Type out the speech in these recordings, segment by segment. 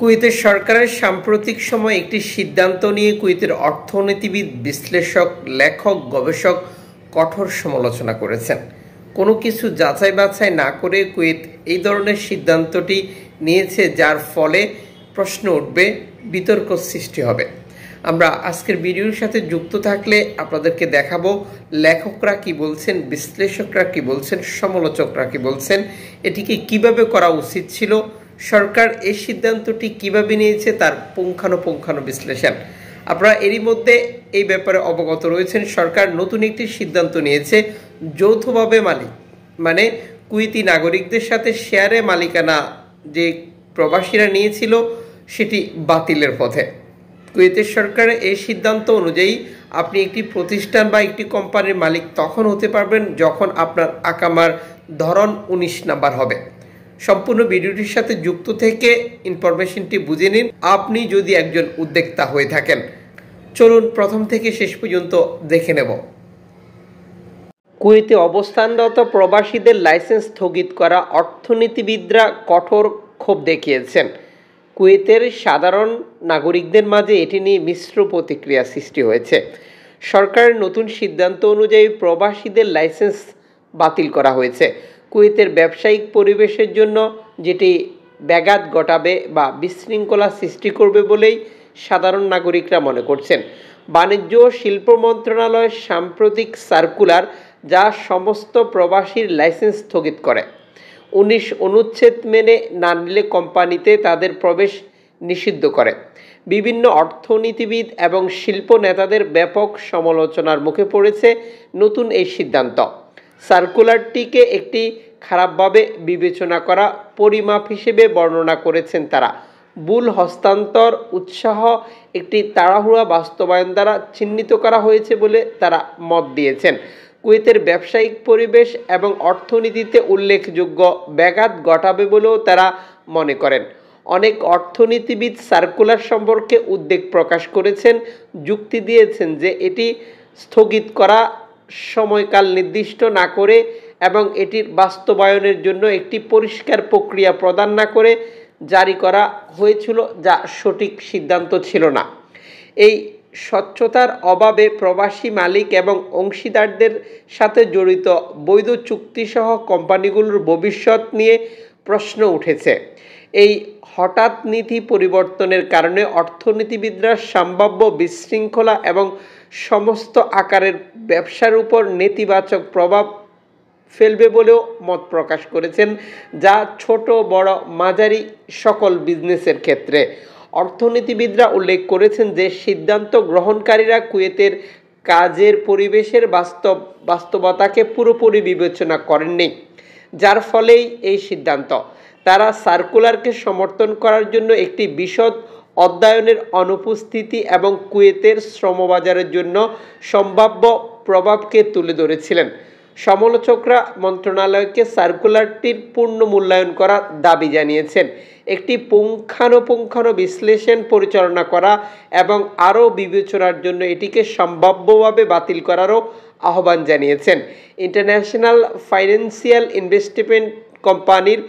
কুয়েতের সরকারের সাম্প্রতিক সময়ে একটি সিদ্ধান্ত নিয়ে কুয়েতের অর্থনীতিবিদ বিশ্লেষক লেখক গবেষক কঠোর সমালোচনা করেছেন কোনো কিছু যাচাই বাছাই না করে কুয়েত এই ধরনের সিদ্ধান্তটি নিয়েছে যার ফলে প্রশ্ন উঠবে বিতর্ক সৃষ্টি হবে আমরা আজকের ভিডিওর সাথে যুক্ত থাকলে আপনাদেরকে দেখাবো লেখকরা কি বলছেন বিশ্লেষকরা কি বলছেন সমালোচকরা কি বলছেন এটিকে কিভাবে করা উচিত ছিল সরকার এই সিদ্ধান্তটি কিভাবে নিয়েছে তার পুঙ্খানুপুঙ্খানু বিশ্লেষণ আপনারা এরই মধ্যে এই ব্যাপারে অবগত রয়েছেন সরকার নতুন একটি সিদ্ধান্ত নিয়েছে যৌথভাবে মালিক মানে কুইতি নাগরিকদের সাথে শেয়ারে মালিকানা যে প্রবাসীরা নিয়েছিল সেটি বাতিলের পথে কুয়েতের সরকারের এই সিদ্ধান্ত অনুযায়ী আপনি একটি প্রতিষ্ঠান বা একটি কোম্পানির মালিক তখন হতে পারবেন যখন আপনার আকামার ধরন উনিশ নাম্বার হবে সম্পূর্ণ ভিডিওটির সাথে যুক্ত থেকে ইনফরমেশনটি বুঝে নিন আপনি যদি একজন উদ্যোক্তা হয়ে থাকেন চলুন প্রথম থেকে শেষ পর্যন্ত দেখে নেব কুয়েতে অবস্থানরত প্রবাসীদের লাইসেন্স স্থগিত করা অর্থনীতিবিদরা কঠোর ক্ষোভ দেখিয়েছেন কুয়েতের সাধারণ নাগরিকদের মাঝে এটি নিয়ে মিশ্র প্রতিক্রিয়া সৃষ্টি হয়েছে সরকারের নতুন সিদ্ধান্ত অনুযায়ী প্রবাসীদের লাইসেন্স বাতিল করা হয়েছে কুয়েতের ব্যবসায়িক পরিবেশের জন্য যেটি ব্যাঘাত ঘটাবে বা বিশৃঙ্খলা সৃষ্টি করবে বলেই সাধারণ নাগরিকরা মনে করছেন বাণিজ্য ও শিল্প মন্ত্রণালয়ের সাম্প্রতিক সার্কুলার যা সমস্ত প্রবাসীর লাইসেন্স স্থগিত করে উনিশ অনুচ্ছেদ মেনে না নিলে কোম্পানিতে তাদের প্রবেশ নিষিদ্ধ করে বিভিন্ন অর্থনীতিবিদ এবং শিল্প নেতাদের ব্যাপক সমালোচনার মুখে পড়েছে নতুন এই সিদ্ধান্ত সার্কুলারটিকে একটি খারাপভাবে বিবেচনা করা পরিমাপ হিসেবে বর্ণনা করেছেন তারা বুল হস্তান্তর উৎসাহ একটি তাড়াহুড়া বাস্তবায়ন দ্বারা চিহ্নিত করা হয়েছে বলে তারা মত দিয়েছেন কুয়েতের ব্যবসায়িক পরিবেশ এবং অর্থনীতিতে উল্লেখযোগ্য ব্যাঘাত ঘটাবে বলেও তারা মনে করেন অনেক অর্থনীতিবিদ সার্কুলার সম্পর্কে উদ্বেগ প্রকাশ করেছেন যুক্তি দিয়েছেন যে এটি স্থগিত করা সময়কাল নির্দিষ্ট না করে এবং এটির বাস্তবায়নের জন্য একটি পরিষ্কার প্রক্রিয়া প্রদান না করে জারি করা হয়েছিল যা সঠিক সিদ্ধান্ত ছিল না এই স্বচ্ছতার অভাবে প্রবাসী মালিক এবং অংশীদারদের সাথে জড়িত বৈধ চুক্তিসহ কোম্পানিগুলোর ভবিষ্যৎ নিয়ে প্রশ্ন উঠেছে এই হঠাৎ নীতি পরিবর্তনের কারণে অর্থনীতিবিদরা সম্ভাব্য বিশৃঙ্খলা এবং সমস্ত আকারের ব্যবসার উপর নেতিবাচক প্রভাব ফেলবে বলেও মত প্রকাশ করেছেন যা ছোট বড় মাঝারি সকল বিজনেসের ক্ষেত্রে অর্থনীতিবিদরা উল্লেখ করেছেন যে সিদ্ধান্ত গ্রহণকারীরা কুয়েতের কাজের পরিবেশের বাস্তব বাস্তবতাকে পুরোপুরি বিবেচনা করেননি যার ফলেই এই সিদ্ধান্ত তারা সার্কুলারকে সমর্থন করার জন্য একটি বিশদ অধ্যায়নের অনুপস্থিতি এবং কুয়েতের শ্রমবাজারের জন্য সম্ভাব্য প্রভাবকে তুলে ধরেছিলেন সমালোচকরা মন্ত্রণালয়কে সার্কুলারটির পূর্ণ মূল্যায়ন করার দাবি জানিয়েছেন একটি পুঙ্খানুপুঙ্খানু বিশ্লেষণ পরিচালনা করা এবং আরও বিবেচনার জন্য এটিকে সম্ভাব্যভাবে বাতিল করারও আহ্বান জানিয়েছেন ইন্টারন্যাশনাল ফাইন্যান্সিয়াল ইনভেস্টমেন্ট কোম্পানির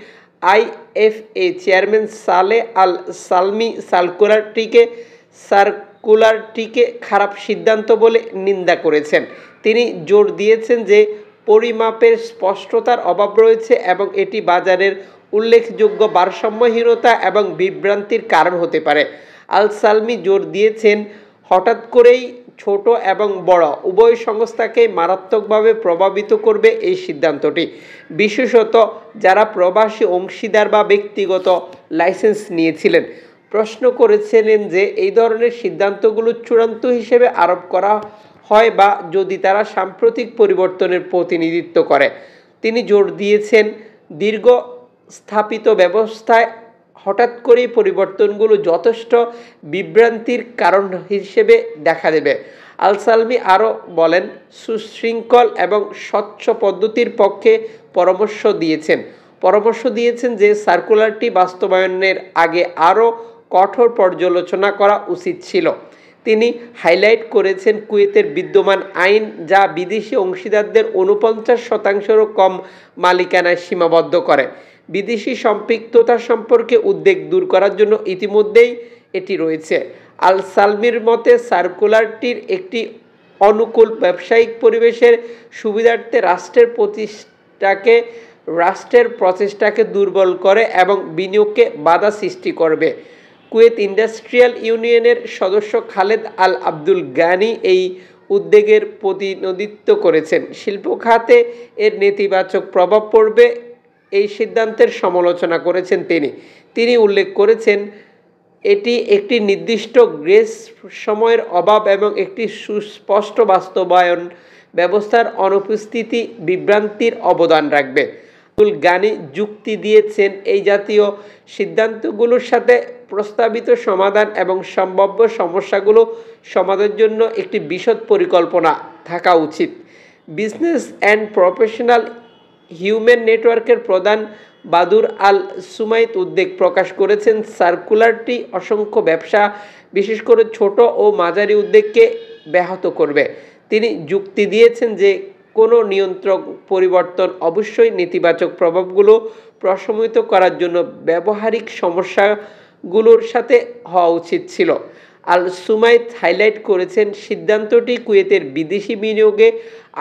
আইএফএ চেয়ারম্যান সালে আল সালমি সার্কুলারটিকে সার্কুলারটিকে খারাপ সিদ্ধান্ত বলে নিন্দা করেছেন তিনি জোর দিয়েছেন যে পরিমাপের স্পষ্টতার অভাব রয়েছে এবং এটি বাজারের উল্লেখযোগ্য ভারসাম্যহীনতা এবং বিভ্রান্তির কারণ হতে পারে আল সালমি জোর দিয়েছেন হঠাৎ করেই ছোট এবং বড় উভয় সংস্থাকে মারাত্মকভাবে প্রভাবিত করবে এই সিদ্ধান্তটি বিশেষত যারা প্রবাসী অংশীদার বা ব্যক্তিগত লাইসেন্স নিয়েছিলেন প্রশ্ন করেছিলেন যে এই ধরনের সিদ্ধান্তগুলো চূড়ান্ত হিসেবে আরোপ করা হয় বা যদি তারা সাম্প্রতিক পরিবর্তনের প্রতিনিধিত্ব করে তিনি জোর দিয়েছেন দীর্ঘ স্থাপিত ব্যবস্থায় হঠাৎ করেই পরিবর্তনগুলো যথেষ্ট বিভ্রান্তির কারণ হিসেবে দেখা দেবে আলসালমি আরও বলেন সুশৃঙ্খল এবং স্বচ্ছ পদ্ধতির পক্ষে পরামর্শ দিয়েছেন পরামর্শ দিয়েছেন যে সার্কুলারটি বাস্তবায়নের আগে আরও কঠোর পর্যালোচনা করা উচিত ছিল তিনি হাইলাইট করেছেন কুয়েতের বিদ্যমান আইন যা বিদেশি অংশীদারদের উনপঞ্চাশ শতাংশেরও কম মালিকানায় সীমাবদ্ধ করে বিদেশি সম্পৃক্ততা সম্পর্কে উদ্বেগ দূর করার জন্য ইতিমধ্যেই এটি রয়েছে আল সালমির মতে সার্কুলারটির একটি অনুকূল ব্যবসায়িক পরিবেশের সুবিধার্থে রাষ্ট্রের প্রতিষ্ঠাকে রাষ্ট্রের প্রচেষ্টাকে দুর্বল করে এবং বিনিয়োগকে বাধা সৃষ্টি করবে কুয়েত ইন্ডাস্ট্রিয়াল ইউনিয়নের সদস্য খালেদ আল আব্দুল গানি এই উদ্বেগের প্রতিনিধিত্ব করেছেন শিল্প খাতে এর নেতিবাচক প্রভাব পড়বে এই সিদ্ধান্তের সমালোচনা করেছেন তিনি তিনি উল্লেখ করেছেন এটি একটি নির্দিষ্ট গ্রেস সময়ের অভাব এবং একটি সুস্পষ্ট বাস্তবায়ন ব্যবস্থার অনুপস্থিতি বিভ্রান্তির অবদান রাখবে আব্দুল গানি যুক্তি দিয়েছেন এই জাতীয় সিদ্ধান্তগুলোর সাথে প্রস্তাবিত সমাধান এবং সম্ভাব্য সমস্যাগুলো সমাধানের জন্য একটি বিশদ পরিকল্পনা থাকা উচিত বিজনেস অ্যান্ড প্রফেশনাল হিউম্যান নেটওয়ার্কের প্রধান বাদুর আল সুমাইত উদ্বেগ প্রকাশ করেছেন সার্কুলারটি অসংখ্য ব্যবসা বিশেষ করে ছোট ও মাঝারি উদ্যোগকে ব্যাহত করবে তিনি যুক্তি দিয়েছেন যে কোনো নিয়ন্ত্রক পরিবর্তন অবশ্যই নেতিবাচক প্রভাবগুলো প্রশমিত করার জন্য ব্যবহারিক সমস্যাগুলোর সাথে হওয়া উচিত ছিল আল সুমাইত হাইলাইট করেছেন সিদ্ধান্তটি কুয়েতের বিদেশি বিনিয়োগে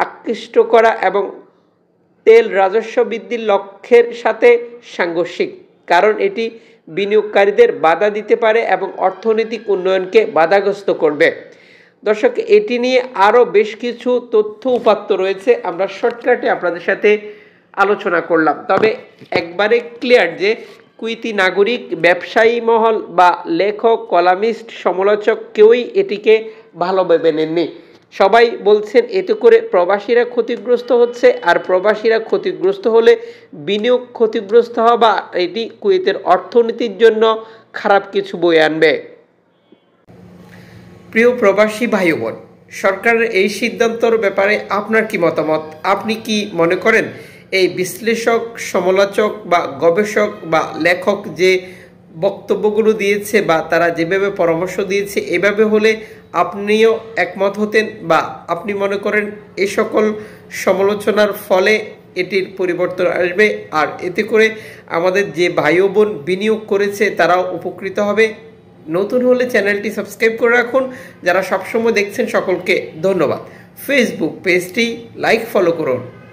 আকৃষ্ট করা এবং তেল রাজস্ব বৃদ্ধির লক্ষ্যের সাথে সাংঘর্ষিক কারণ এটি বিনিয়োগকারীদের বাধা দিতে পারে এবং অর্থনৈতিক উন্নয়নকে বাধাগ্রস্ত করবে দর্শক এটি নিয়ে আরও বেশ কিছু তথ্য উপাত্ত রয়েছে আমরা শর্টকাটে আপনাদের সাথে আলোচনা করলাম তবে একবারে ক্লিয়ার যে কুইতি নাগরিক ব্যবসায়ী মহল বা লেখক কলামিস্ট সমালোচক কেউই এটিকে ভালোভাবে নেননি সবাই বলছেন এতে করে প্রবাসীরা ক্ষতিগ্রস্ত হচ্ছে আর প্রবাসীরা ক্ষতিগ্রস্ত হলে বিনিয়োগ ক্ষতিগ্রস্ত হওয়া এটি কুয়েতের অর্থনীতির জন্য খারাপ কিছু বয়ে আনবে প্রিয় প্রবাসী ভাই বোন সরকারের এই সিদ্ধান্তর ব্যাপারে আপনার কি মতামত আপনি কি মনে করেন এই বিশ্লেষক সমালোচক বা গবেষক বা লেখক যে বক্তব্যগুলো দিয়েছে বা তারা যেভাবে পরামর্শ দিয়েছে এভাবে হলে আপনিও একমত হতেন বা আপনি মনে করেন এ সকল সমালোচনার ফলে এটির পরিবর্তন আসবে আর এতে করে আমাদের যে ভাই বোন বিনিয়োগ করেছে তারাও উপকৃত হবে নতুন হলে চ্যানেলটি সাবস্ক্রাইব করে রাখুন যারা সবসময় দেখছেন সকলকে ধন্যবাদ ফেসবুক পেজটি লাইক ফলো করুন